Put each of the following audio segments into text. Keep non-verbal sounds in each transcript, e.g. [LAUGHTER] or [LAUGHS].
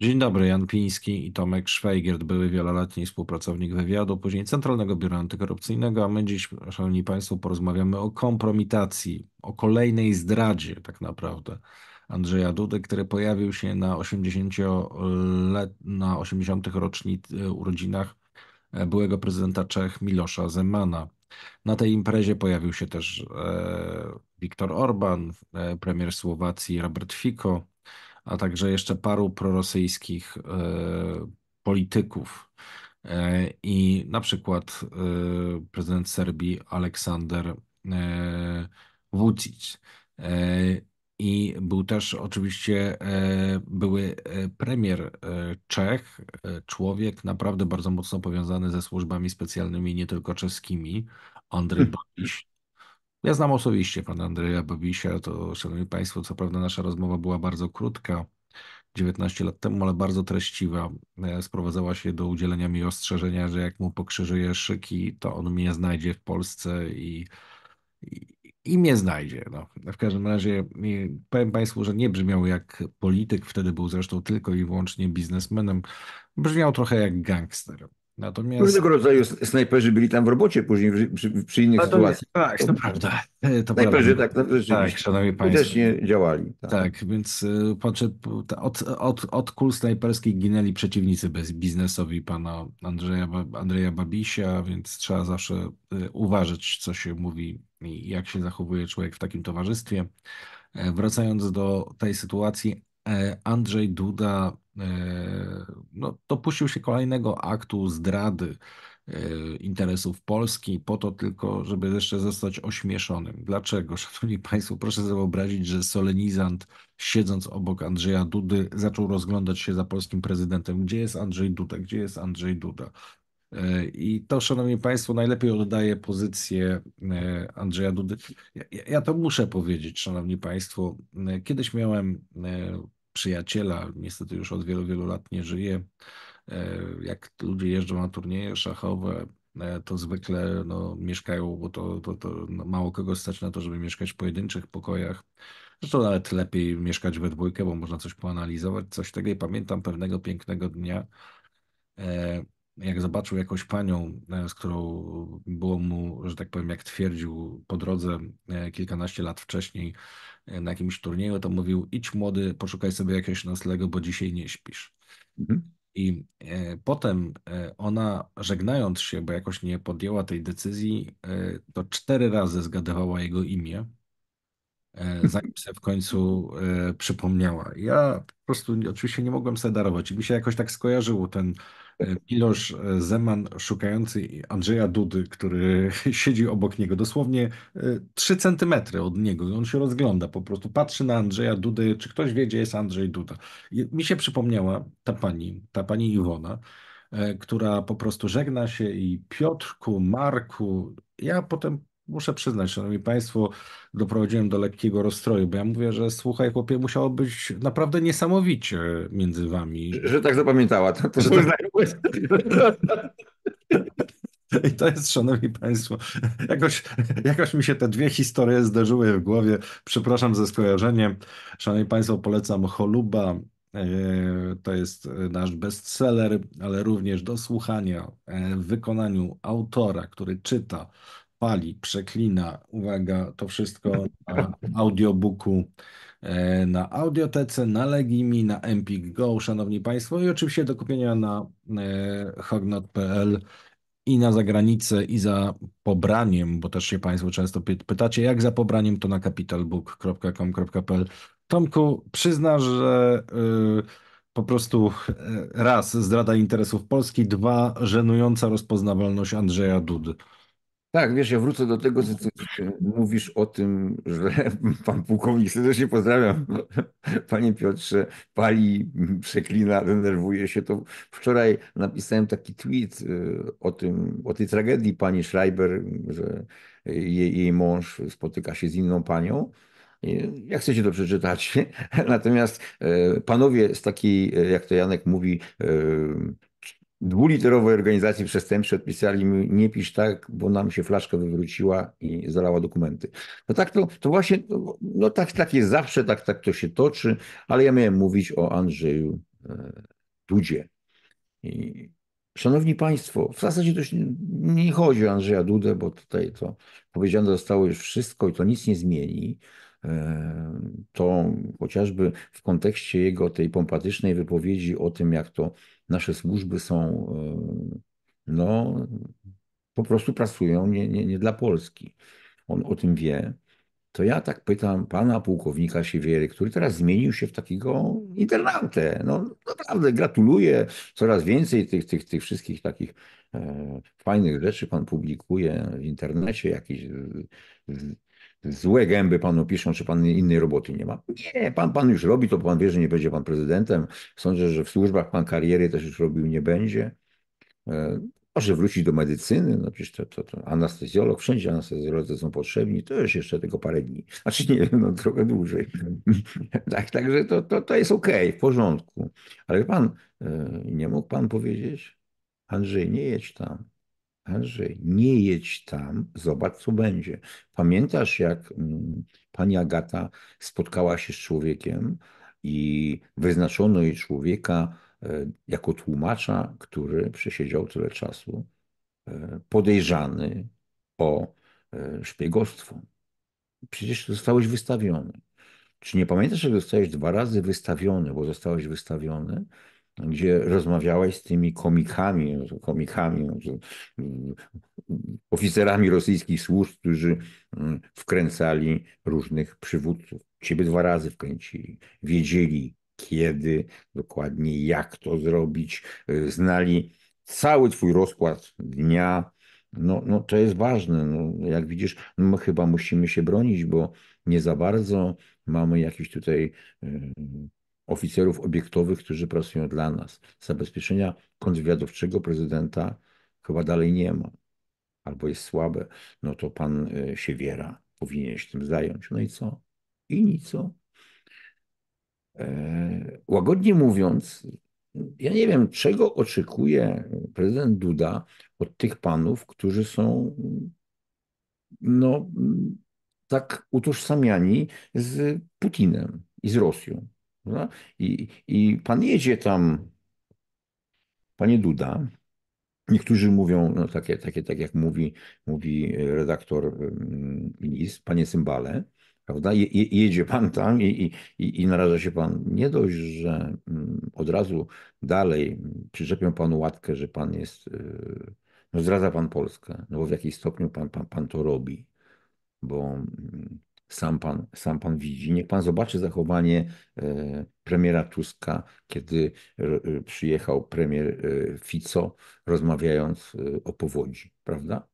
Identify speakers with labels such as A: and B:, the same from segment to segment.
A: Dzień dobry, Jan Piński i Tomek Szwajgiert, były wieloletni współpracownik wywiadu, później Centralnego Biura Antykorupcyjnego, a my dziś, Szanowni Państwo, porozmawiamy o kompromitacji, o kolejnej zdradzie tak naprawdę Andrzeja Dudy, który pojawił się na 80, let, na 80 rocznic urodzinach e, byłego prezydenta Czech Milosza Zemana. Na tej imprezie pojawił się też e, Viktor Orban, e, premier Słowacji Robert Fico, a także jeszcze paru prorosyjskich e, polityków. E, I na przykład e, prezydent Serbii Aleksander Vucic. I był też oczywiście były premier Czech, człowiek naprawdę bardzo mocno powiązany ze służbami specjalnymi, nie tylko czeskimi, Andrzej hmm. Babiś. Ja znam osobiście pana Andrzeja Babisia, to szanowni państwo, co prawda nasza rozmowa była bardzo krótka, 19 lat temu, ale bardzo treściwa. E, sprowadzała się do udzielenia mi ostrzeżenia, że jak mu pokrzyżuje szyki, to on mnie znajdzie w Polsce i, i, i mnie znajdzie. No. W każdym razie e, powiem Państwu, że nie brzmiał jak polityk, wtedy był zresztą tylko i wyłącznie biznesmenem. Brzmiał trochę jak gangster. Natomiast... Różnego
B: rodzaju snajperzy byli tam w robocie później przy, przy, innych Natomiast, sytuacjach. Tak, to
A: prawda. To snajperzy tak, no, rzeczywiście. tak, szanowni państwo. Skutecznie działali. Tak, tak więc y, od, od, od kul snajperskich ginęli przeciwnicy biznesowi pana Andrzeja, Andrzeja Babisia, więc trzeba zawsze y, uważać, co się mówi i jak się zachowuje człowiek w takim towarzystwie. E, wracając do tej sytuacji, e, Andrzej Duda E, no, dopuścił się kolejnego aktu zdrady e, interesów Polski po to tylko, żeby jeszcze zostać ośmieszonym. Dlaczego? [LAUGHS] Szanowni Państwo, proszę sobie wyobrazić, że solenizant siedząc obok Andrzeja Dudy zaczął rozglądać się za polskim prezydentem. Gdzie jest Andrzej Duda? Gdzie jest Andrzej Duda? E, I to, szanowni państwo, najlepiej oddaje pozycję Andrzeja Dudy. Ja, ja, to muszę powiedzieć, szanowni państwo. Kiedyś miałem przyjaciela, niestety już od wielu, wielu lat nie żyje. E, jak ludzie jeżdżą na turnieje szachowe, e, to zwykle no, mieszkają, bo to, to, to no, mało kogo stać na to, żeby mieszkać w pojedynczych pokojach. Zresztą nawet lepiej mieszkać we dwójkę, bo można coś poanalizować, coś tego. I pamiętam pewnego pięknego dnia, e, jak zobaczył jakąś panią, e, z którą było mu, że tak powiem, jak twierdził po drodze e, kilkanaście lat wcześniej e, na jakimś turnieju, to mówił: idź młody, poszukaj sobie jakiegoś noclegu, bo dzisiaj nie śpisz. Mhm. I potem ona, żegnając się, bo jakoś nie podjęła tej decyzji, to cztery razy zgadywała jego imię, mhm. zanim się w końcu przypomniała. Ja po prostu oczywiście nie mogłem sobie darować. I mi się jakoś tak skojarzyło ten Milosz e, Zeman szukający Andrzeja Dudy, który [LAUGHS] siedzi obok niego, dosłownie 3 e, centymetry od niego. On się rozgląda, po prostu patrzy na Andrzeja Dudy, czy ktoś wie, gdzie jest Andrzej Duda. I mi się przypomniała ta pani, ta pani Iwona, e, która po prostu żegna się i Piotrku, Marku, ja potem muszę przyznać, szanowni państwo, doprowadziłem do lekkiego rozstroju, bo ja mówię, że słuchaj chłopie, musiało być naprawdę niesamowicie między wami. Że, że tak zapamiętała. To, to, że tak... I to jest, szanowni państwo, jakoś, jakoś mi się te dwie historie zderzyły w głowie. Przepraszam za skojarzenie. Szanowni państwo, polecam Choluba. E, to jest e, nasz bestseller, ale również do słuchania e, w wykonaniu autora, który czyta pali, przeklina. Uwaga, to wszystko na audiobooku, e, na audiotece, na Legimi, na Empik Go, szanowni państwo. I oczywiście do kupienia na e, hognot.pl i na zagranicę, i za pobraniem, bo też się państwo często pytacie, jak za pobraniem, to na capitalbook.com.pl. Tomku, przyzna, że... Y, po prostu e, raz zdrada interesów Polski, dwa żenująca rozpoznawalność Andrzeja Dudy. Tak, wiesz, ja wrócę do tego, co ty mówisz o tym, że [LAUGHS] pan pułkownik, serdecznie pozdrawiam, [LAUGHS] panie Piotrze,
B: pali, przeklina, denerwuje się. To wczoraj napisałem taki tweet y, o tym, o tej tragedii pani Schreiber, że jej, jej mąż spotyka się z inną panią. Y, jak chcecie to przeczytać. [LAUGHS] Natomiast y, panowie z takiej, jak to Janek mówi, dwuliterowej organizacji przestępczej odpisali mi, nie pisz tak, bo nam się flaszka wywróciła i zalała dokumenty. No tak to, to właśnie, no tak, tak jest zawsze, tak, tak to się toczy, ale ja miałem mówić o Andrzeju e, Dudzie. I, szanowni Państwo, w zasadzie to się nie, nie chodzi o Andrzeja Dudę, bo tutaj to powiedziane zostało już wszystko i to nic nie zmieni e, to chociażby w kontekście jego tej pompatycznej wypowiedzi o tym, jak to nasze służby są, e, no, po prostu pracują nie, nie, nie dla Polski. On o tym wie. To ja tak pytam pana pułkownika Siewiery, który teraz zmienił się w takiego internautę. No naprawdę gratuluję. Coraz więcej tych, tych, tych wszystkich takich e, fajnych rzeczy pan publikuje w internecie, jakieś e, złe gęby panu piszą, czy pan innej roboty nie ma. Nie, pan, pan już robi, to pan wie, że nie będzie pan prezydentem. Sądzę, że w służbach pan kariery też już robił nie będzie. E, może wrócić do medycyny, no przecież to, to, to anestezjolog, wszędzie anestezjolodzy są potrzebni, to już jeszcze tylko parę dni. [LAUGHS] Znaczy nie, no trochę dłużej. [LAUGHS] tak, także to, to, to jest okej, okay, w porządku. Ale pan, e, nie mógł pan powiedzieć, Andrzej, nie jedź tam. Andrzej, nie jedź tam, zobacz co będzie. Pamiętasz, jak mm, pani Agata spotkała się z człowiekiem i wyznaczono jej człowieka e, jako tłumacza, który przesiedział tyle czasu e, podejrzany o e, szpiegostwo. Przecież zostałeś wystawiony. Czy nie pamiętasz, że zostałeś dwa razy wystawiony, bo zostałeś wystawiony gdzie rozmawiałeś z tymi komikami, komikami, oficerami rosyjskich służb, którzy mm, wkręcali różnych przywódców. Ciebie dwa razy wkręcili. Wiedzieli kiedy, dokładnie jak to zrobić, y, znali cały twój rozkład dnia. No, no to jest ważne. No, jak widzisz, no my chyba musimy się bronić, bo nie za bardzo mamy jakiś tutaj y, oficerów obiektowych, którzy pracują dla nas. Zabezpieczenia kontrwywiadowczego prezydenta chyba dalej nie ma, albo jest słabe. No to pan y, Siewiera powinien się tym zająć. No i co? I nic. E, łagodnie mówiąc, ja nie wiem, czego oczekuje prezydent Duda od tych panów, którzy są no, tak utożsamiani z Putinem i z Rosją. No, i, I pan jedzie tam, panie Duda, Niektórzy mówią, no takie, takie, tak jak mówi, mówi redaktor list, mm, panie Symbale. prawda? Je, jedzie pan tam i, i, i naraża się pan nie dość, że mm, od razu dalej przyczepią panu łatkę, że pan jest, y, no zdradza pan Polskę, no bo w jakiś stopniu pan, pan, pan to robi, bo mm, sam pan, sam pan widzi. Niech pan zobaczy zachowanie e, premiera Tuska, kiedy e, e, przyjechał premier Fico, rozmawiając o powodzi, prawda?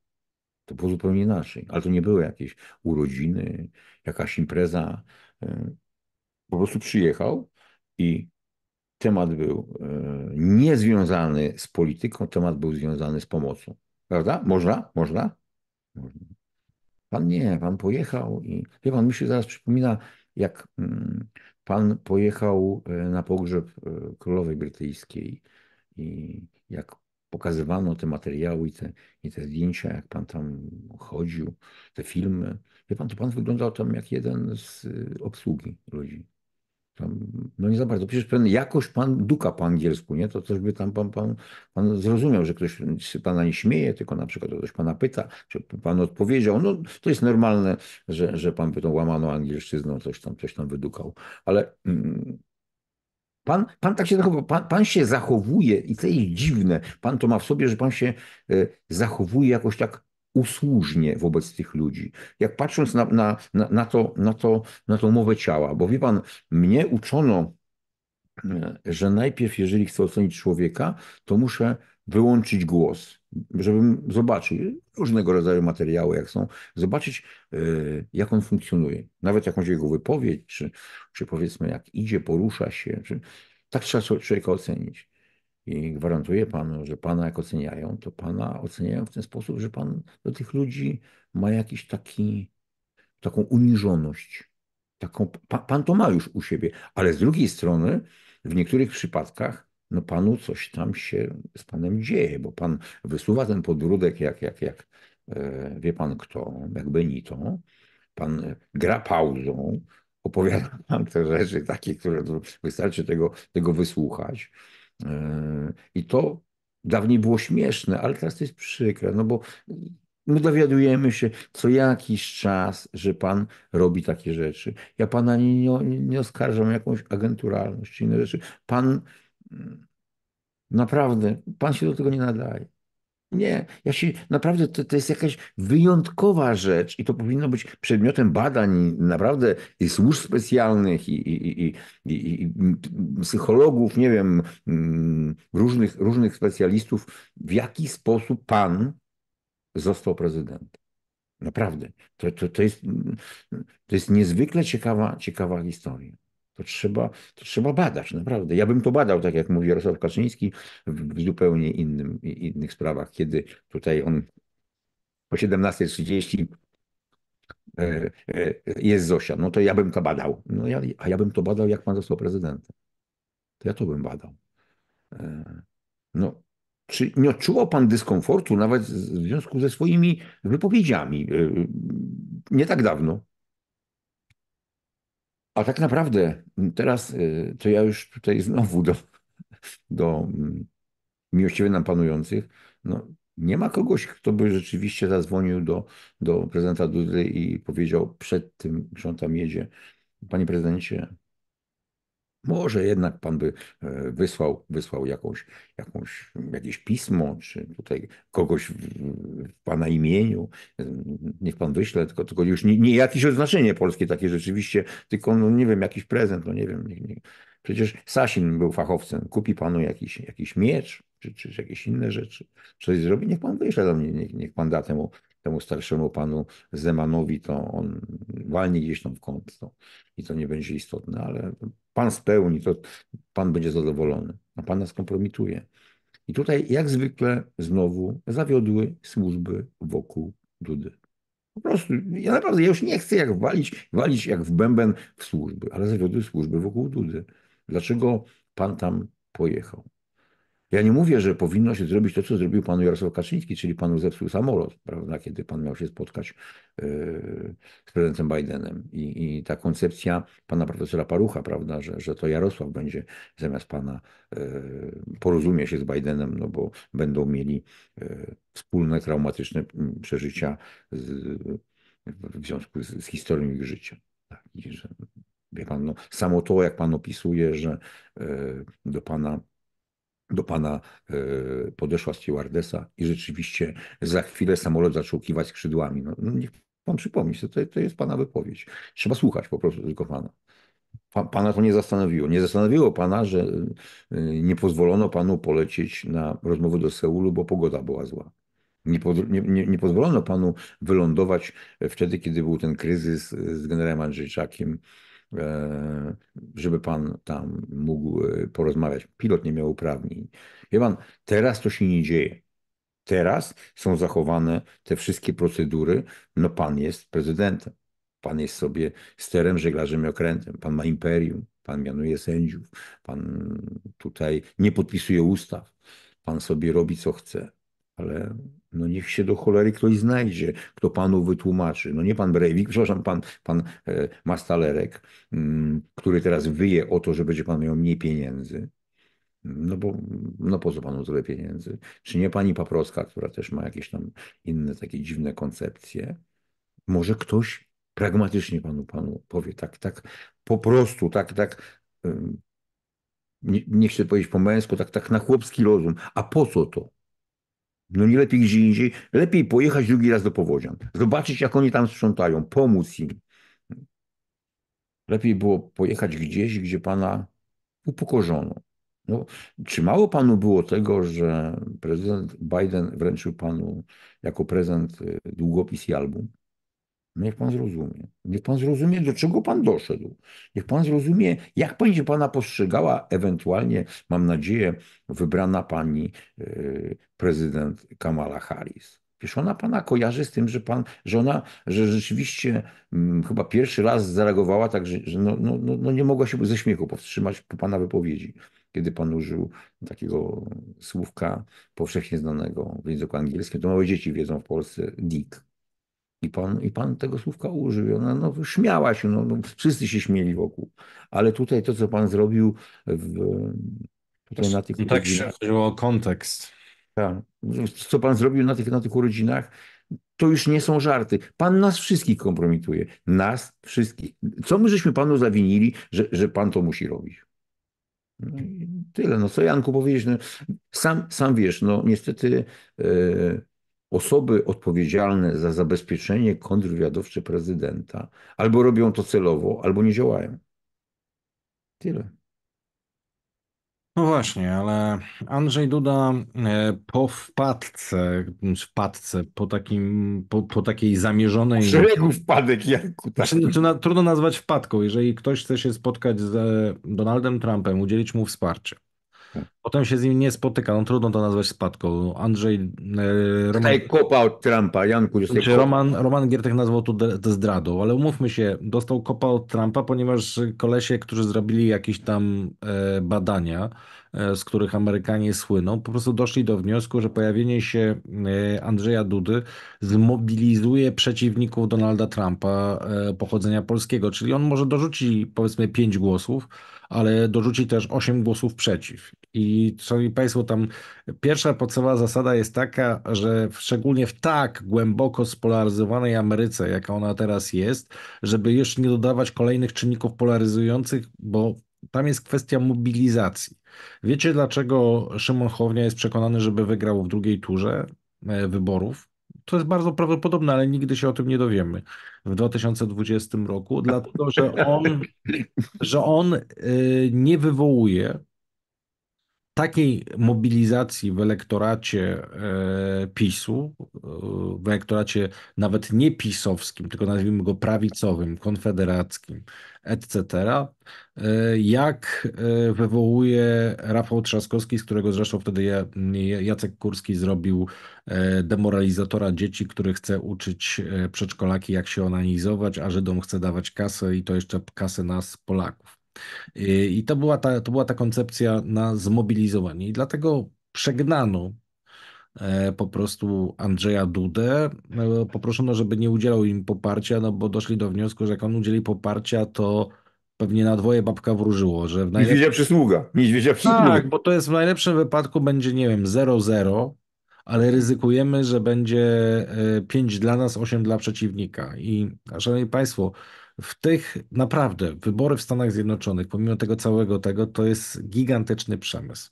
B: To było zupełnie inaczej, ale to nie były jakieś urodziny, jakaś impreza. Po prostu przyjechał i temat był niezwiązany z polityką, temat był związany z pomocą. Prawda? Można? Można? Można. Pan nie, pan pojechał i wie pan, mi się zaraz przypomina, jak mm, pan pojechał e, na pogrzeb e, królowej brytyjskiej i jak pokazywano te materiały i te, i te zdjęcia, jak pan tam chodził, te filmy. Wie pan, to pan wyglądał tam jak jeden z e, obsługi ludzi no nie za bardzo. Przecież pan, jakoś pan duka po angielsku, nie? To też by tam pan, pan, pan zrozumiał, że ktoś się pana nie śmieje, tylko na przykład ktoś pana pyta, czy pan odpowiedział. No to jest normalne, że, że pan by tą łamaną angielszczyzną coś tam, coś tam wydukał. Ale mm, pan, pan tak się zachowuje, pan, pan się zachowuje i to jest dziwne. Pan to ma w sobie, że pan się y, zachowuje jakoś tak usłużnie wobec tych ludzi. Jak patrząc na, na, na, na, to, na, to, na tą mowę ciała, bo wie pan, mnie uczono, e, że najpierw, jeżeli chcę ocenić człowieka, to muszę wyłączyć głos, żebym zobaczył różnego rodzaju materiały, jak są, zobaczyć, e, jak on funkcjonuje. Nawet jakąś jego wypowiedź, czy, czy powiedzmy, jak idzie, porusza się. Czy... Tak trzeba człowieka ocenić. I gwarantuję panu, że pana jak oceniają, to pana oceniają w ten sposób, że pan do tych ludzi ma jakiś taki, taką uniżoność. Taką, pa, pan to ma już u siebie, ale z drugiej strony w niektórych przypadkach no panu coś tam się z panem dzieje, bo pan wysuwa ten podródek jak, jak, jak e, wie pan kto, jak Benito. Pan e, gra pauzą, opowiada nam te rzeczy takie, które wystarczy tego, tego wysłuchać. I to dawniej było śmieszne, ale teraz to jest przykre, no bo my dowiadujemy się co jakiś czas, że pan robi takie rzeczy. Ja pana nie, nie, nie oskarżam o jakąś agenturalność czy inne rzeczy. Pan mm, naprawdę, pan się do tego nie nadaje. Nie, ja się naprawdę to, to jest jakaś wyjątkowa rzecz i to powinno być przedmiotem badań naprawdę i służb specjalnych i, i, i, i, psychologów, nie wiem, mm, różnych, różnych specjalistów, w jaki sposób pan został prezydentem. Naprawdę. To, to, to, jest, to jest niezwykle ciekawa, ciekawa historia to trzeba, to trzeba badać, naprawdę. Ja bym to badał, tak jak mówi Jarosław Kaczyński, w zupełnie innym, innych sprawach, kiedy tutaj on o 17.30 e, e, jest Zosia, no to ja bym to badał. No ja, a ja bym to badał, jak pan został prezydentem. To ja to bym badał. E, no, czy nie odczuwał pan dyskomfortu nawet w związku ze swoimi wypowiedziami nie tak dawno? A tak naprawdę teraz y, to ja już tutaj znowu do, do miłosierdzia nam panujących, no, nie ma kogoś, kto by rzeczywiście zadzwonił do, do prezydenta Dudy i powiedział przed tym, że on tam jedzie, panie prezydencie, może jednak pan by e, wysłał, wysłał jakąś, jakąś, jakieś pismo, czy tutaj kogoś w, w pana imieniu. Niech pan wyśle, tylko, tylko już nie, nie, jakieś oznaczenie polskie takie rzeczywiście, tylko no nie wiem, jakiś prezent, no nie wiem. Nie, nie. Przecież Sasin był fachowcem. Kupi panu jakiś, jakiś miecz, czy, czy, czy jakieś inne rzeczy. Coś zrobi, niech pan wyśle do mnie, niech, niech pan da temu temu starszemu panu Zemanowi, to on walnie gdzieś tam w kąt to, i to nie będzie istotne, ale pan spełni, to pan będzie zadowolony, a pan nas kompromituje. I tutaj jak zwykle znowu zawiodły służby wokół Dudy. Po prostu, ja naprawdę, ja już nie chcę jak walić, walić jak w bęben w służby, ale zawiodły służby wokół Dudy. Dlaczego pan tam pojechał? Ja nie mówię, że powinno się zrobić to, co zrobił pan Jarosław Kaczyński, czyli panu zepsuł samolot, prawda, kiedy pan miał się spotkać e, z prezydentem Bidenem. I, I, ta koncepcja pana profesora Parucha, prawda, że, że to Jarosław będzie zamiast pana e, porozumie się z Bidenem, no bo będą mieli e, wspólne traumatyczne przeżycia z, w związku z, z historią ich życia. Tak, i że, wie pan, no, samo to, jak pan opisuje, że do pana do pana e, podeszła stewardesa i rzeczywiście za chwilę samolot zaczął kiwać skrzydłami. No, no, niech pan przypomni, to, to jest pana wypowiedź. Trzeba słuchać po prostu tylko pana. Pana to nie zastanowiło. Nie zastanowiło pana, że e, nie pozwolono panu polecieć na rozmowę do Seulu, bo pogoda była zła. Nie, nie, nie, pozwolono panu wylądować wtedy, kiedy był ten kryzys e, z generałem Andrzejczakiem E, żeby pan tam mógł e, porozmawiać. Pilot nie miał uprawnień. Wie pan, teraz to się nie dzieje. Teraz są zachowane te wszystkie procedury. No pan jest prezydentem. Pan jest sobie sterem, żeglarzem i okrętem. Pan ma imperium. Pan mianuje sędziów. Pan tutaj nie podpisuje ustaw. Pan sobie robi co chce ale no niech się do cholery ktoś znajdzie, kto panu wytłumaczy. No nie pan Brejwik, przepraszam, pan, pan e, Mastalerek, mm, który teraz wyje o to, że będzie pan miał mniej pieniędzy. No bo no po co panu tyle pieniędzy? Czy nie pani Paprowska, która też ma jakieś tam inne takie dziwne koncepcje? Może ktoś pragmatycznie panu, panu powie tak, tak, po prostu, tak, tak, nie, nie chcę powiedzieć po męsku, tak, tak na chłopski rozum. A po co to? No nie lepiej gdzie indziej. Lepiej pojechać drugi raz do powodzian. Zobaczyć, jak oni tam sprzątają, pomóc im. Lepiej było pojechać gdzieś, gdzie pana upokorzono. No, czy mało panu było tego, że prezydent Biden wręczył panu jako prezent y, długopis i album? Niech no pan zrozumie. Niech pan zrozumie, do czego pan doszedł. Niech pan zrozumie, jak będzie pana postrzegała ewentualnie, mam nadzieję, wybrana pani e, prezydent Kamala Harris. Wiesz, ona pana kojarzy z tym, że pan, że ona, że rzeczywiście hmm, chyba pierwszy raz zareagowała tak, że, że no, no, no, no, nie mogła się ze śmiechu powstrzymać po pana wypowiedzi, kiedy pan użył takiego słówka powszechnie znanego w języku angielskim. To małe dzieci wiedzą w Polsce dick. I pan, I pan tego słówka użył. ona no, śmiała się, no, no, wszyscy się śmieli wokół. Ale tutaj to, co pan zrobił w, tutaj na tych urodzinach, tak się
A: chodziło o kontekst.
B: Tak. Co pan zrobił na tych, na tych urodzinach, to już nie są żarty. Pan nas wszystkich kompromituje. Nas wszystkich. Co my żeśmy panu zawinili, że, że pan to musi robić? No tyle. No co Janku powiedzieć? No, sam, sam wiesz, no niestety... Yy, osoby odpowiedzialne za zabezpieczenie kontrwywiadowcze prezydenta albo robią to celowo, albo nie działają.
A: Tyle. No właśnie, ale Andrzej Duda e, po wpadce, wpadce po, takim, po, po takiej zamierzonej. Szeregu
B: wpadek, Tak. Znaczy, znaczy,
A: na, trudno nazwać wpadką, jeżeli ktoś chce się spotkać z e, Donaldem Trumpem, udzielić mu wsparcia, Potem się z nim nie spotyka, no trudno to nazwać spadką. Andrzej... E, Roman...
B: Kopał Trumpa, Janku. Czy Roman,
A: Roman Giertek nazwał to, zdradą, ale umówmy się, dostał kopa od Trumpa, ponieważ kolesie, którzy zrobili jakieś tam e, badania, e, z których Amerykanie słyną, po prostu doszli do wniosku, że pojawienie się e, Andrzeja Dudy zmobilizuje przeciwników Donalda Trumpa e, pochodzenia polskiego, czyli on może dorzuci powiedzmy pięć głosów, ale dorzuci też 8 głosów przeciw. I szanowni Państwo, tam pierwsza podstawowa zasada jest taka, że szczególnie w tak głęboko spolaryzowanej Ameryce, jaka ona teraz jest, żeby jeszcze nie dodawać kolejnych czynników polaryzujących, bo tam jest kwestia mobilizacji. Wiecie, dlaczego Szymon Hołownia jest przekonany, żeby wygrał w drugiej turze e, wyborów? to jest bardzo prawdopodobne, ale nigdy się o tym nie dowiemy w 2020 roku, dlatego że on, że on y, nie wywołuje takiej mobilizacji w elektoracie e, PiSu, e, w elektoracie nawet nie pisowskim, tylko nazwijmy go prawicowym, konfederackim, etc., e, jak wywołuje Rafał Trzaskowski, z którego zresztą wtedy Jacek Kurski zrobił demoralizatora dzieci, który chce uczyć przedszkolaki, jak się onanizować, a Żydom chce dawać kasę i to jeszcze kasę nas, Polaków. Y, I to była ta, to była ta koncepcja na zmobilizowanie. I dlatego przegnano e, po prostu Andrzeja Dudę. E, poproszono, żeby nie udzielał im poparcia, no bo doszli do wniosku, że jak on udzieli poparcia, to pewnie na dwoje babka wróżyło, że w najlepszym... Niedźwiedzia przysługa.
B: Niedźwiedzia przysługa. Tak,
A: bo to jest w najlepszym wypadku będzie, nie wiem, 0-0, ale ryzykujemy, że będzie 5 e, dla nas, 8 dla przeciwnika. I szanowni państwo, w tych naprawdę wybory w Stanach Zjednoczonych, pomimo tego całego tego, to jest gigantyczny przemysł.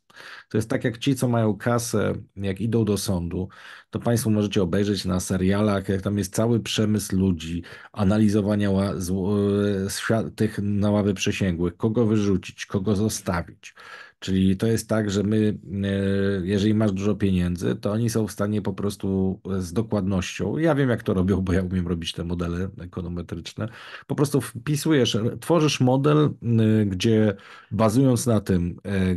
A: To jest tak jak ci, co mają kasę, jak idą do sądu, to Państwo możecie obejrzeć na serialach, jak tam jest cały przemysł ludzi, analizowania e, tych na ławę przysięgłych, kogo wyrzucić, kogo zostawić Czyli to jest tak, że my, e, jeżeli masz dużo pieniędzy, to oni są w stanie po prostu z dokładnością, ja wiem jak to robią, bo ja umiem robić te modele ekonometryczne, po prostu wpisujesz, tworzysz model, y, gdzie bazując na tym, e,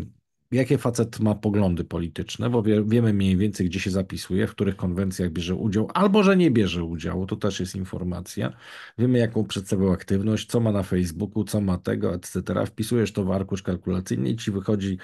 A: jakie facet ma poglądy polityczne, bo wie, wiemy mniej więcej, gdzie się zapisuje, w których konwencjach bierze udział, albo że nie bierze udziału, to też jest informacja. Wiemy, jaką przedstawiał aktywność, co ma na Facebooku, co ma tego, etc. Wpisujesz to w arkusz kalkulacyjny i ci wychodzi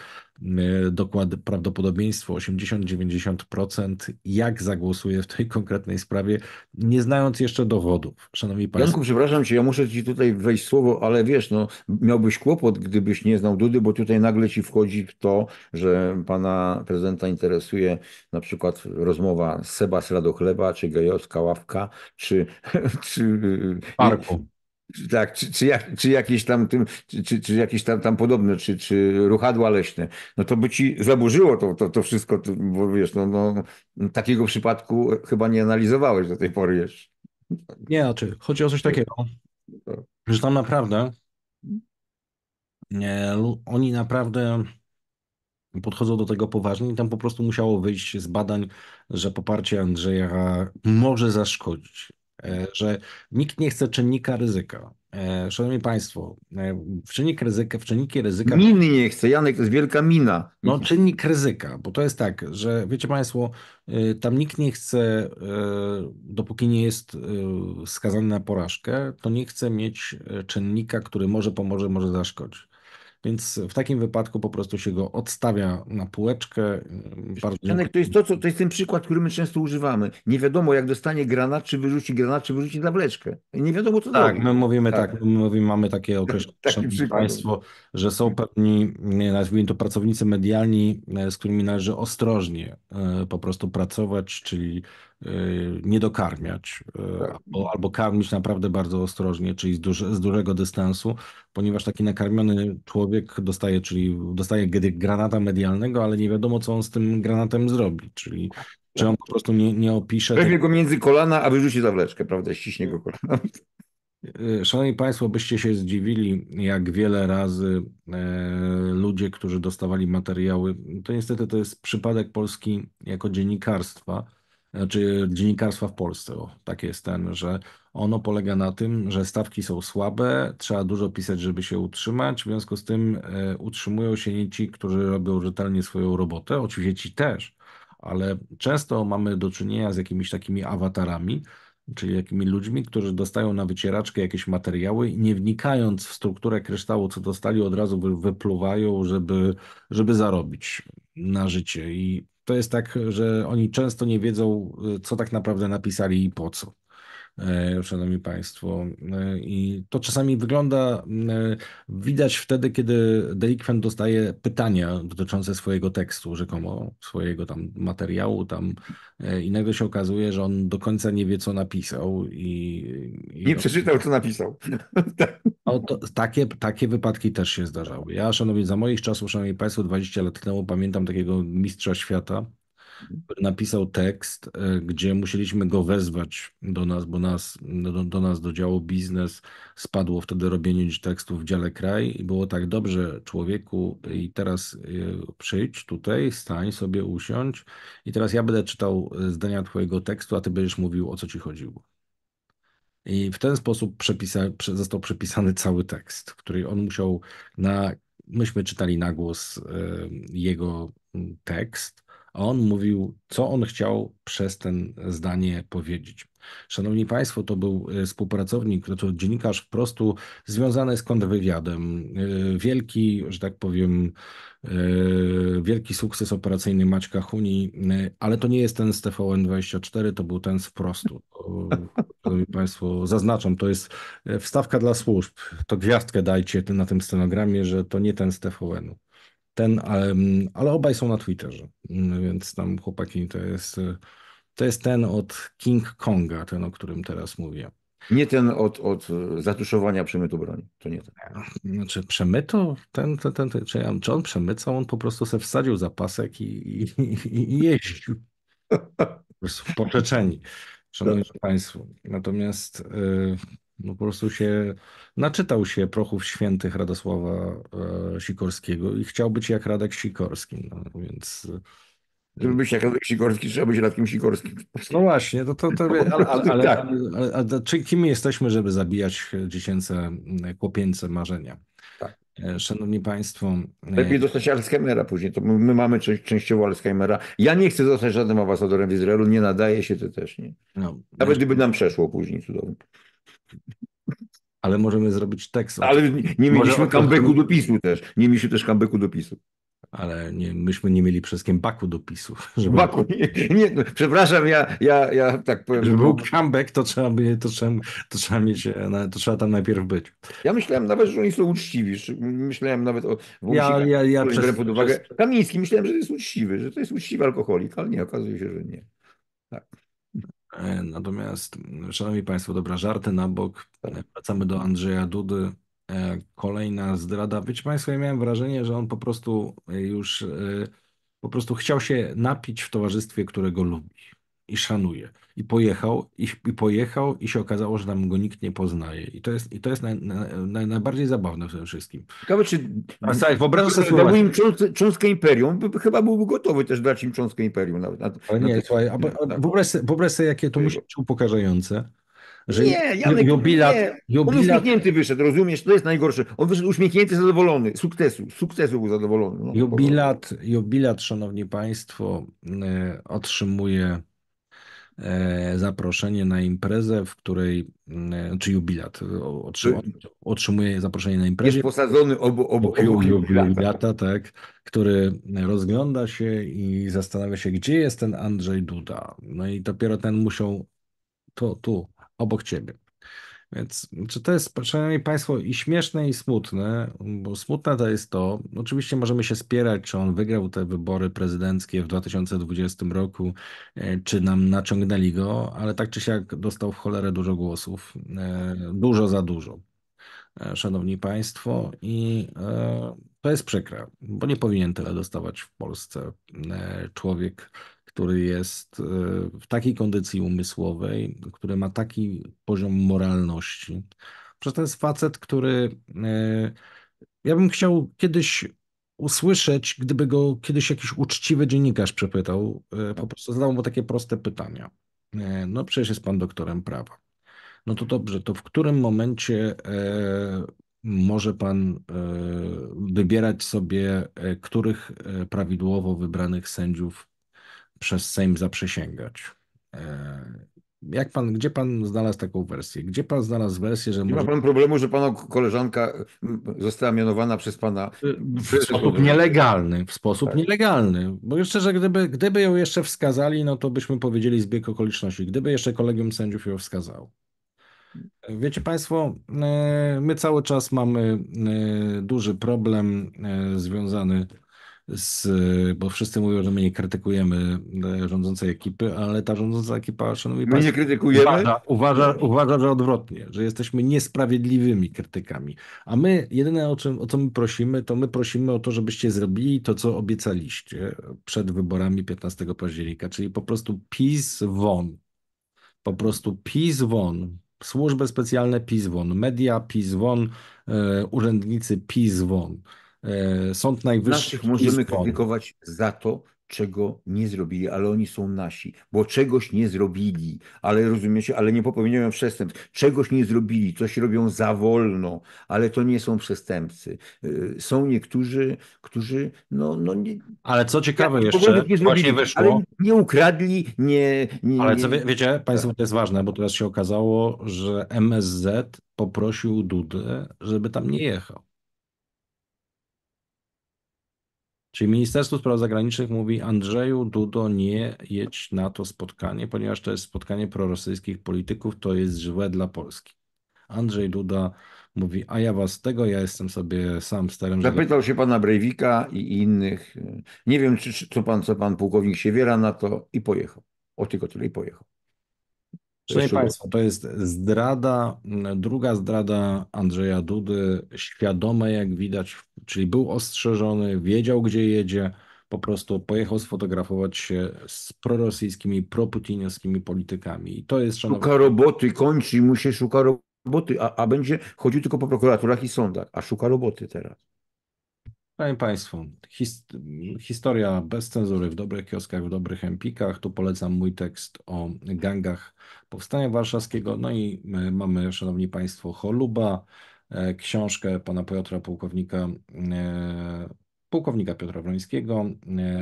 A: E, dokład prawdopodobieństwo 80-90%, jak zagłosuje w tej [LAUGHS] konkretnej sprawie, nie znając jeszcze dowodów. Szanowni Państwo. Janku, przepraszam Cię, ja muszę Ci
B: tutaj wejść słowo, ale wiesz, no, miałbyś kłopot, gdybyś nie znał
A: Dudy, bo tutaj nagle
B: Ci wchodzi w to, że Pana Prezydenta interesuje na przykład rozmowa Sebas Radochleba, czy Gejowska Ławka, czy... [LAUGHS] czy Parku. Tak, czy, czy, czy jakieś tam tym, czy, czy, czy jakieś tam, tam podobne, czy, czy ruchadła leśne, no to by ci zaburzyło to, to, to wszystko, bo wiesz, no, no takiego przypadku chyba nie analizowałeś do tej pory jeszcze.
A: Nie, oczywiście. Znaczy, chodzi o coś takiego, że tam naprawdę nie, oni naprawdę podchodzą do tego poważnie i tam po prostu musiało wyjść z badań, że poparcie Andrzeja może zaszkodzić. E, że nikt nie chce czynnika ryzyka. E, szanowni Państwo, e, czynnik ryzyka, w czynniki ryzyka. Miny nie chce, Janek, to jest wielka mina. No, czynnik ryzyka, bo to jest tak, że wiecie Państwo, tam nikt nie chce, dopóki nie jest skazany na porażkę, to nie chce mieć czynnika, który może pomoże, może zaszkodzić więc w takim wypadku po prostu się go odstawia na półeczkę. Janek, To, jest to, co, to jest ten przykład, który my często
B: używamy. Nie wiadomo, jak dostanie granat, czy wyrzuci granat, czy wyrzuci na tableczkę. Nie wiadomo, co Tak, robi.
A: my mówimy tak, tak my mówimy, mamy takie tak, określenie, państwo, że są pewni, nazwijmy to pracownicy medialni, e, z którymi należy ostrożnie e, po prostu pracować, czyli Y, nie dokarmiać y, tak. albo, albo karmić naprawdę bardzo ostrożnie, czyli z, z dużego dystansu, ponieważ taki nakarmiony człowiek dostaje, czyli dostaje granata medialnego, ale nie wiadomo, co on z tym granatem zrobi, czyli tak, czy on tak. po prostu nie, nie opisze... Weźmie tego... go między
B: kolana, a wyrzuci zawleczkę, prawda? Ściśnie go kolana.
A: Y, szanowni Państwo, byście się zdziwili, jak wiele razy e, ludzie, którzy dostawali materiały, to niestety to jest przypadek Polski jako dziennikarstwa, czy znaczy, dziennikarstwa w Polsce. O, tak jest ten, że ono polega na tym, że stawki są słabe, trzeba dużo pisać, żeby się utrzymać, w związku z tym e, utrzymują się nie ci, którzy robią rzetelnie swoją robotę, oczywiście ci też, ale często mamy do czynienia z jakimiś takimi awatarami, czyli jakimi ludźmi, którzy dostają na wycieraczkę jakieś materiały i nie wnikając w strukturę kryształu, co dostali, od razu wypluwają, żeby, żeby zarobić na życie. I to jest tak, że oni często nie wiedzą, co tak naprawdę napisali i po co. E, szanowni państwo. E, I to czasami wygląda, e, widać wtedy, kiedy delikwent dostaje pytania dotyczące swojego tekstu, rzekomo swojego tam materiału tam i nagle się okazuje, że on do końca nie wie, co napisał i... i nie przeczytał, co napisał. [LAUGHS] to takie, takie wypadki też się zdarzały. Ja, szanowni, za moich czasów, szanowni państwo, 20 lat temu pamiętam takiego mistrza świata, który napisał tekst, e, gdzie musieliśmy go wezwać do nas, bo nas, do, do nas, do działu biznes spadło wtedy robienie tekstów w dziale kraj i było tak dobrze człowieku i teraz e, przyjdź tutaj, stań sobie, usiądź i teraz ja będę czytał e, zdania twojego tekstu, a ty będziesz mówił o co ci chodziło. I w ten sposób przepisa, został przepisany cały tekst, który on musiał na. Myśmy czytali na głos jego tekst, a on mówił, co on chciał przez ten zdanie powiedzieć. Szanowni Państwo, to był e, współpracownik, znaczy dziennikarz wprostu związany z kontrwywiadem. E, wielki, że tak powiem, e, wielki sukces operacyjny Maćka Huni, ale to nie jest ten z TVN24, to był ten z wprostu. Szanowni Państwo, zaznaczam, to jest wstawka dla służb. To gwiazdkę dajcie na tym scenogramie, że to nie ten z TVN-u ten, ale, mm, ale obaj są na Twitterze, mm, więc tam chłopaki to jest, to jest ten od King Konga, ten o którym teraz mówię.
B: Nie ten od, od e,
A: zatuszowania przemytu broni. To nie ten. Znaczy przemyto, Ten, ten, ten, ten, czy, czy on przemycał? On po prostu se wsadził zapasek i, i, i, i jeździł. po prostu poczeczeni. Szanowni tak. Państwo. Natomiast... Yy... No po prostu się naczytał się prochów świętych Radosława e, Sikorskiego i chciał być jak Radek Sikorski. No, więc. E, żeby być jak Radek Sikorski, trzeba być Radkiem Sikorskim. No właśnie, no to, to, to ale, ale, ale, tak. ale, czy kim jesteśmy, żeby zabijać dziecięce e, chłopieńce marzenia? Tak. Szanowni Państwo. Lepiej dostać
B: Alzheimera później. To my, mamy część częściowo Alzheimera. Ja nie chcę zostać żadnym ambasadorem w Izraelu, nie nadaje się to też nie. No, Nawet gdyby nam przeszło później cudownie.
A: Ale możemy zrobić tekst. Ale nie, mieliśmy comebacku do PiSu też. Nie mieliśmy też comebacku do PiSu. Ale nie, myśmy nie mieli przez baku do PiSu. [LAUGHS] Żeby... Baku, nie, nie przepraszam, ja, ja, ja tak powiem. Żeby był comeback, to trzeba, by, to trzeba, to trzeba mieć, to trzeba tam najpierw być. Ja myślałem nawet, że oni są uczciwi. Myślałem nawet o ja, ja, ja przez, biorę pod uwagę. Przez... Kamiński myślałem, że to jest uczciwy, że to jest uczciwy alkoholik, ale nie, okazuje się, że nie. Tak. E, natomiast, szanowni państwo, dobra, żarty na bok. Tak. E, wracamy do Andrzeja Dudy. E, kolejna zdrada. Wiecie państwo, ja miałem wrażenie, że on po prostu już po prostu chciał się napić w towarzystwie, którego lubi i szanuję. I pojechał, i, i, pojechał, i się okazało, że tam go nikt nie poznaje. I to jest, i to jest naj, naj, najbardziej zabawne w tym wszystkim. Ciekawe, czy wyobraź saj, sobie dał im
B: cząstkę imperium, chyba byłby gotowy też dać im cząstkę imperium. Nawet, na, Ale nie, na te... słuchaj, a, a, wyobraź, sobie, wyobraź sobie, jakie to musi być upokarzające że nie, Janek, jubilat, nie. Jubilat... On uśmiechnięty wyszedł, rozumiesz? To jest najgorsze. On wyszedł uśmiechnięty, zadowolony, sukcesu, sukcesu był zadowolony. No,
A: jubilat, jubilat, szanowni państwo, y, otrzymuje E, zaproszenie na imprezę, w której, mm, e, czy jubilat, e, otrzymuje zaproszenie na imprezę. Jest posadzony
B: obu, obu, obu jubilata.
A: jubilata, tak, który rozgląda się i zastanawia się, gdzie jest ten Andrzej Duda. No i dopiero ten musiał, to tu, obok ciebie. Więc czy to jest, szanowni państwo, i śmieszne, i smutne, bo smutne to jest to, oczywiście możemy się spierać, czy on wygrał te wybory prezydenckie w 2020 roku, e, czy nam naciągnęli go, ale tak czy siak dostał w cholerę dużo głosów, e, dużo za dużo, e, szanowni państwo, i to jest przykre, bo nie powinien tyle dostawać w Polsce człowiek, który jest e, w takiej kondycji umysłowej, który ma taki poziom moralności. przez to jest facet, który e, ja bym chciał kiedyś usłyszeć, gdyby go kiedyś jakiś uczciwy dziennikarz przepytał, e, po prostu zadał mu takie proste pytania. No przecież jest pan doktorem prawa. No to dobrze, to w którym momencie może pan wybierać sobie, których prawidłowo wybranych sędziów przez Sejm zaprzysięgać. E, jak pan, gdzie pan znalazł taką wersję? Gdzie pan znalazł wersję, że. Nie może... ma pan
B: problemu, że pana koleżanka została mianowana przez pana. W sposób nielegalny,
A: w sposób tak. nielegalny. Bo szczerze, gdyby, gdyby ją jeszcze wskazali, no to byśmy powiedzieli zbieg okoliczności. Gdyby jeszcze kolegium sędziów ją wskazało. Wiecie Państwo, e, my cały czas mamy e, duży problem związany z, bo wszyscy mówią, że my nie krytykujemy e, rządzącej ekipy, ale ta rządząca ekipa, szanowni my nie krytykujemy. Uważa, uważa, uważa, że odwrotnie, że jesteśmy niesprawiedliwymi krytykami. A my, jedyne o, czym, o co my prosimy, to my prosimy o to, żebyście zrobili to, co obiecaliście przed wyborami 15 października, czyli po prostu PiS won. Po prostu PiS won służby specjalne PiS-WON, media PiS-WON, e, urzędnicy PiS-WON. E, Sąd Najwyższy. Naszych możemy
B: krytykować za to, czego nie zrobili, ale oni są nasi, bo czegoś nie zrobili, ale rozumiecie, ale nie popełniają przestępstw, czegoś nie zrobili, coś robią za wolno, ale to nie są przestępcy. E, są niektórzy, którzy
A: no, no nie... Ale co ciekawe jeszcze, nie zrobili, wyszło... nie ukradli, nie... nie ale co wie, wiecie, Państwo, to jest ważne, bo teraz się okazało, że MSZ poprosił Dudę, żeby tam nie jechał. Czyli Ministerstwo Spraw Zagranicznych mówi Andrzeju Dudo nie jedź na to spotkanie, ponieważ to jest spotkanie prorosyjskich polityków, to jest złe dla Polski. Andrzej Duda mówi, a ja was tego, ja jestem sobie sam starym". Zapytał się pana Brejwika i
B: innych. Nie wiem, czy, czy co, pan, co pan pułkownik na to i pojechał. O tylko tyle i
A: pojechał. Szanowni Państwo, to jest zdrada, druga zdrada Andrzeja Dudy, świadome jak widać czyli był ostrzeżony, wiedział gdzie jedzie, po prostu pojechał sfotografować się z prorosyjskimi, proputiniowskimi politykami. I to jest szanowne. Szuka
B: roboty, kończy mu się szuka roboty, a, a będzie chodził tylko po prokuraturach i sądach, a szuka roboty teraz.
A: Panie Państwo, his, historia bez cenzury w dobrych kioskach, w dobrych empikach. Tu polecam mój tekst o gangach Powstania Warszawskiego. No i e, mamy, Szanowni Państwo, Choluba, E, książkę pana Piotra Pułkownika, e, pułkownika Piotra Wrońskiego,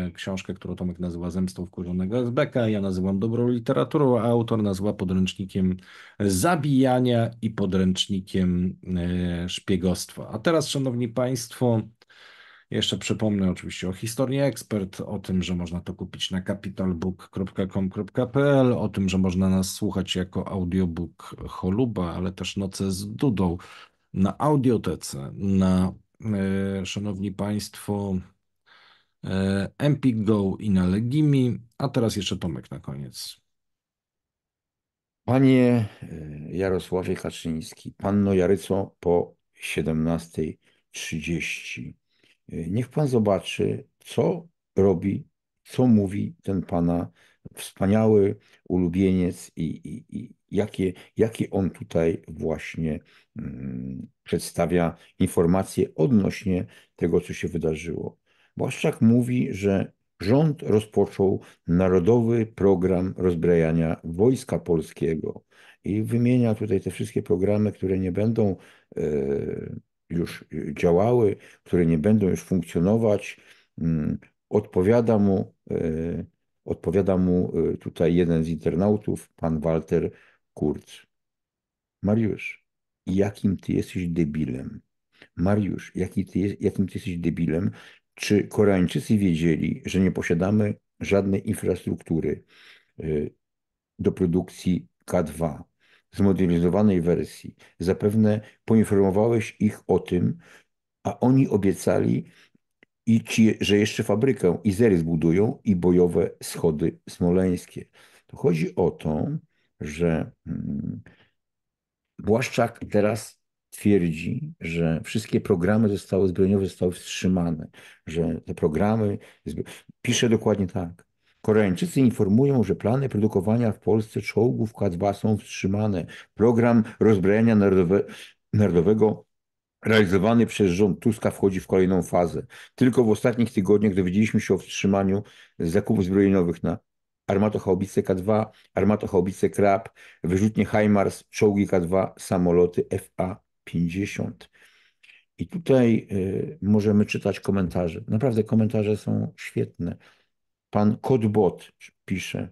A: e, książkę, którą Tomek nazywa Zemstą wkurzonego Ezbeka, ja nazywam dobrą literaturą, a autor nazywa podręcznikiem zabijania i podręcznikiem szpiegostwa. A teraz, szanowni państwo, jeszcze przypomnę oczywiście o historii ekspert, o tym, że można to kupić na capitalbook.com.pl, o tym, że można nas słuchać jako audiobook Choluba, ale też Noce z Dudą na audiotece, na, e, szanowni Państwo, e, Empik Go i na Legimi, a teraz jeszcze Tomek na koniec.
B: Panie e, Jarosławie Kaczyński, Panno Jaryco po 17.30. Niech Pan zobaczy, co robi, co mówi ten Pana wspaniały ulubieniec i, i, i jakie, jakie on tutaj właśnie mm, przedstawia informacje odnośnie tego, co się wydarzyło. Błaszczak mówi, że rząd rozpoczął narodowy program rozbrajania wojska polskiego i wymienia tutaj te wszystkie programy, które nie będą e, już działały, które nie będą już funkcjonować. Mm, odpowiada mu e, Odpowiada mu y, tutaj jeden z internautów, pan Walter Kurz. Mariusz, jakim ty jesteś debilem? Mariusz, jaki ty jest, jakim ty jesteś debilem? Czy Koreańczycy wiedzieli, że nie posiadamy żadnej infrastruktury y, do produkcji K2, zmodernizowanej wersji? Zapewne poinformowałeś ich o tym, a oni obiecali, i ci, że jeszcze fabrykę Izery zbudują i bojowe schody smoleńskie. To chodzi o to, że mm, Błaszczak teraz twierdzi, że wszystkie programy zostały zbrojeniowe, zostały wstrzymane, że te programy, pisze dokładnie tak, Koreańczycy informują, że plany produkowania w Polsce czołgów K2 są wstrzymane. Program rozbrojenia narodowe, narodowego realizowany przez rząd Tuska wchodzi w kolejną fazę. Tylko w ostatnich tygodniach dowiedzieliśmy się o wstrzymaniu zakupów zbrojeniowych na armatochaubice K2, armatochaubice Krab, wyrzutnie HIMARS, czołgi K2, samoloty FA-50. I tutaj y, możemy czytać komentarze. Naprawdę komentarze są świetne. Pan Kotbot pisze,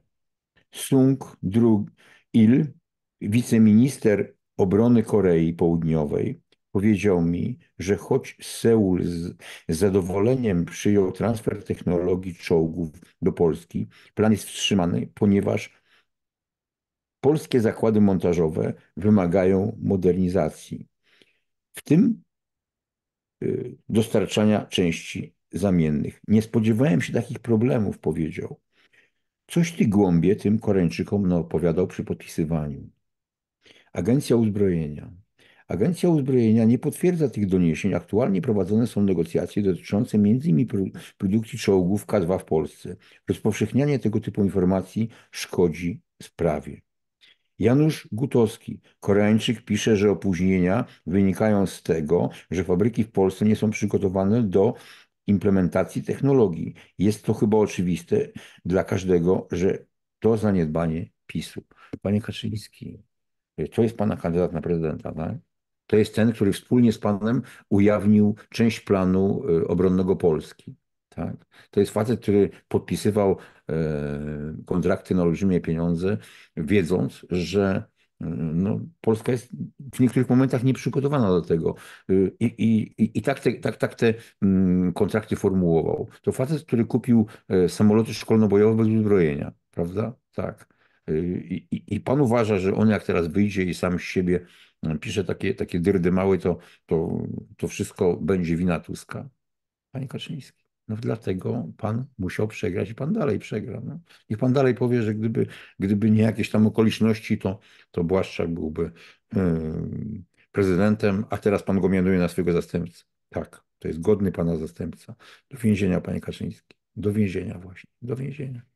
B: Sung Drug Il, wiceminister obrony Korei Południowej, powiedział mi, że choć Seul z zadowoleniem przyjął transfer technologii czołgów do Polski, plan jest wstrzymany, ponieważ polskie zakłady montażowe wymagają modernizacji, w tym y, dostarczania części zamiennych. Nie spodziewałem się takich problemów, powiedział. Coś ty głąbie tym Koreańczykom no, opowiadał przy podpisywaniu. Agencja Uzbrojenia Agencja Uzbrojenia nie potwierdza tych doniesień. Aktualnie prowadzone są negocjacje dotyczące m.in. produkcji czołgów K2 w Polsce. Rozpowszechnianie tego typu informacji szkodzi sprawie. Janusz Gutowski, Koreańczyk, pisze, że opóźnienia wynikają z tego, że fabryki w Polsce nie są przygotowane do implementacji technologii. Jest to chyba oczywiste dla każdego, że to zaniedbanie PiSu. Panie Kaczyński, to jest pana kandydat na prezydenta, tak? To jest ten, który wspólnie z Panem ujawnił część planu y, obronnego Polski. Tak? To jest facet, który podpisywał y, kontrakty na olbrzymie pieniądze, wiedząc, że y, no, Polska jest w niektórych momentach nieprzygotowana do tego. I, i, i tak, te, tak, tak te mm, kontrakty formułował. To facet, który kupił samoloty szkolno-bojowe bez uzbrojenia, prawda? Tak. I, i, I pan uważa, że on jak teraz wyjdzie i sam z siebie pisze takie, takie dyrdy małe, to, to, to wszystko będzie wina Tuska. Panie Kaczyński, no dlatego pan musiał przegrać i pan dalej przegra. No. Niech pan dalej powie, że gdyby, gdyby nie jakieś tam okoliczności, to, to Błaszczak byłby yy, prezydentem, a teraz pan go mianuje na swojego zastępcę. Tak, to jest godny pana zastępca. Do więzienia, panie Kaczyński. Do więzienia właśnie, do więzienia.